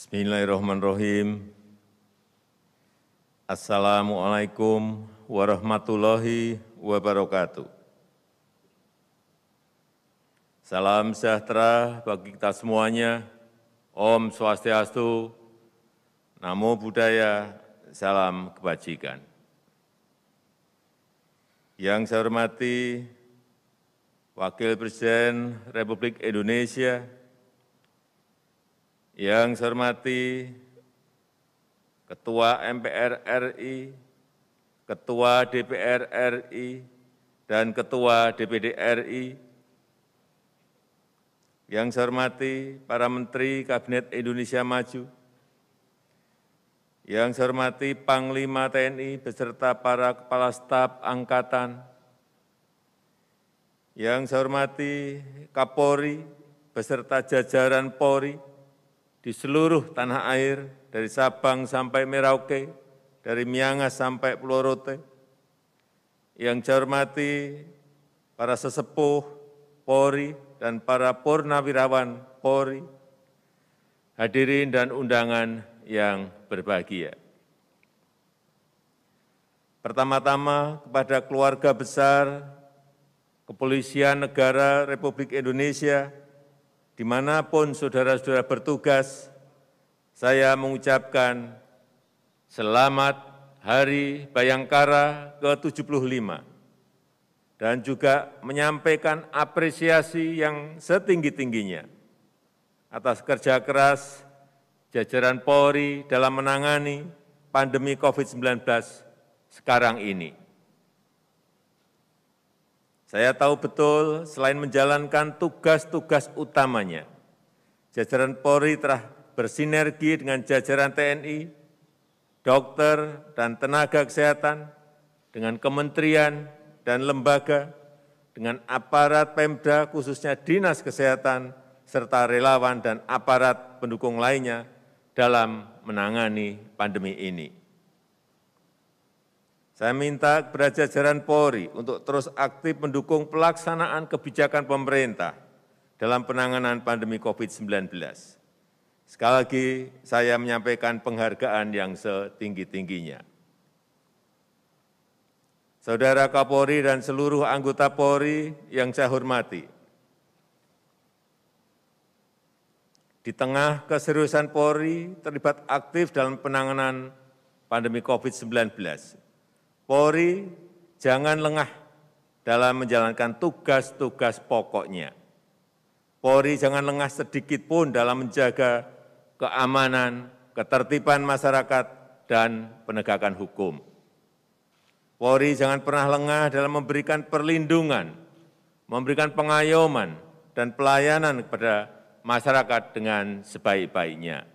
Bismillahirrahmanirrahim. Assalamualaikum warahmatullahi wabarakatuh. Salam sejahtera bagi kita semuanya. Om Swastiastu, Namo Buddhaya, Salam Kebajikan. Yang saya hormati Wakil Presiden Republik Indonesia, yang saya hormati Ketua MPR RI, Ketua DPR RI, dan Ketua DPD RI, yang saya hormati para Menteri Kabinet Indonesia Maju, yang saya hormati Panglima TNI beserta para Kepala Staf Angkatan, yang saya hormati Kapolri beserta jajaran Polri, di seluruh tanah air, dari Sabang sampai Merauke, dari Miangas sampai Pulau Rote. Yang saya hormati para sesepuh Polri dan para purnawirawan Polri, hadirin dan undangan yang berbahagia. Pertama-tama kepada keluarga besar Kepolisian Negara Republik Indonesia, dimanapun saudara-saudara bertugas, saya mengucapkan selamat Hari Bayangkara ke-75 dan juga menyampaikan apresiasi yang setinggi-tingginya atas kerja keras jajaran Polri dalam menangani pandemi COVID-19 sekarang ini. Saya tahu betul selain menjalankan tugas-tugas utamanya, jajaran Polri telah bersinergi dengan jajaran TNI, dokter dan tenaga kesehatan, dengan kementerian dan lembaga, dengan aparat Pemda khususnya Dinas Kesehatan, serta relawan dan aparat pendukung lainnya dalam menangani pandemi ini. Saya minta kepada jajaran Polri untuk terus aktif mendukung pelaksanaan kebijakan pemerintah dalam penanganan pandemi COVID-19. Sekali lagi saya menyampaikan penghargaan yang setinggi-tingginya. Saudara Kapolri dan seluruh anggota Polri yang saya hormati, di tengah keseriusan Polri terlibat aktif dalam penanganan pandemi COVID-19, Polri jangan lengah dalam menjalankan tugas-tugas pokoknya. Polri jangan lengah sedikit pun dalam menjaga keamanan, ketertiban masyarakat, dan penegakan hukum. Polri jangan pernah lengah dalam memberikan perlindungan, memberikan pengayoman, dan pelayanan kepada masyarakat dengan sebaik-baiknya.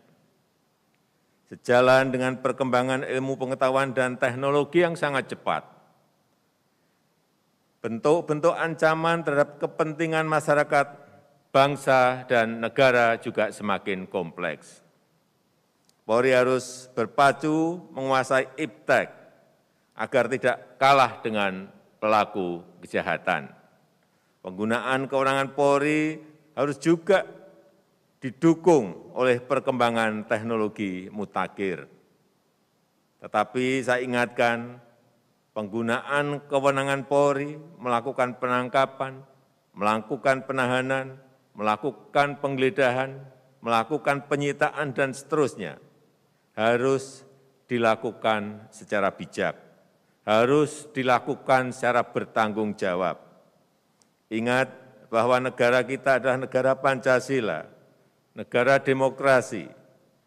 Sejalan dengan perkembangan ilmu pengetahuan dan teknologi yang sangat cepat, bentuk-bentuk ancaman terhadap kepentingan masyarakat, bangsa, dan negara juga semakin kompleks. Polri harus berpacu menguasai iptek agar tidak kalah dengan pelaku kejahatan. Penggunaan kewenangan Polri harus juga didukung oleh perkembangan teknologi mutakhir. Tetapi saya ingatkan, penggunaan kewenangan Polri melakukan penangkapan, melakukan penahanan, melakukan penggeledahan, melakukan penyitaan, dan seterusnya, harus dilakukan secara bijak, harus dilakukan secara bertanggung jawab. Ingat bahwa negara kita adalah negara Pancasila, negara demokrasi,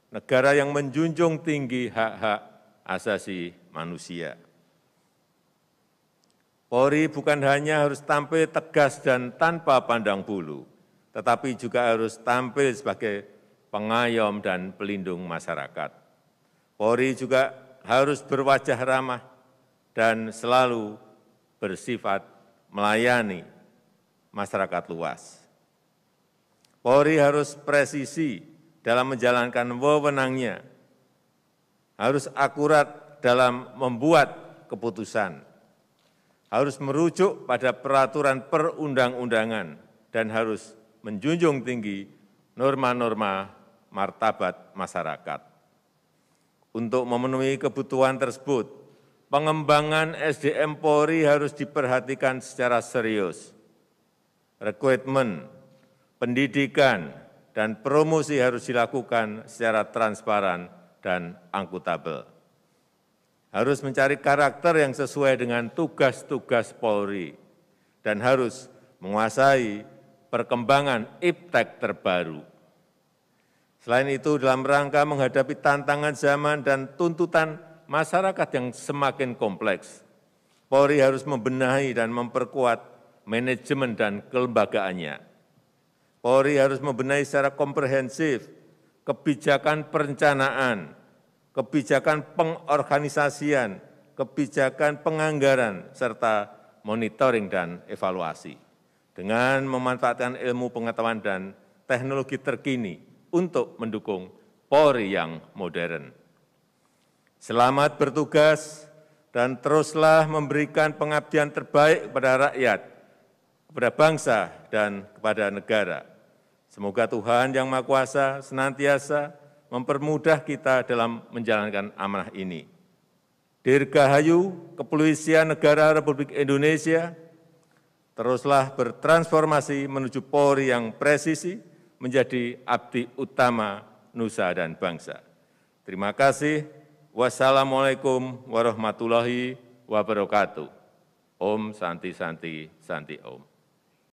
negara yang menjunjung tinggi hak-hak asasi manusia. Polri bukan hanya harus tampil tegas dan tanpa pandang bulu, tetapi juga harus tampil sebagai pengayom dan pelindung masyarakat. Polri juga harus berwajah ramah dan selalu bersifat melayani masyarakat luas. Polri harus presisi dalam menjalankan wewenangnya, harus akurat dalam membuat keputusan, harus merujuk pada peraturan perundang-undangan, dan harus menjunjung tinggi norma-norma martabat masyarakat. Untuk memenuhi kebutuhan tersebut, pengembangan SDM Polri harus diperhatikan secara serius. Rekrutmen pendidikan, dan promosi harus dilakukan secara transparan dan angkutabel. Harus mencari karakter yang sesuai dengan tugas-tugas Polri dan harus menguasai perkembangan iptek terbaru. Selain itu, dalam rangka menghadapi tantangan zaman dan tuntutan masyarakat yang semakin kompleks, Polri harus membenahi dan memperkuat manajemen dan kelembagaannya Polri harus membenahi secara komprehensif kebijakan perencanaan, kebijakan pengorganisasian, kebijakan penganggaran, serta monitoring dan evaluasi dengan memanfaatkan ilmu pengetahuan dan teknologi terkini untuk mendukung Polri yang modern. Selamat bertugas dan teruslah memberikan pengabdian terbaik kepada rakyat, kepada bangsa, dan kepada negara. Semoga Tuhan Yang Maha Kuasa senantiasa mempermudah kita dalam menjalankan amanah ini. Dirgahayu Kepolisian Negara Republik Indonesia teruslah bertransformasi menuju Polri yang presisi menjadi abdi utama nusa dan bangsa. Terima kasih. Wassalamualaikum warahmatullahi wabarakatuh. Om Santi Santi Santi Om.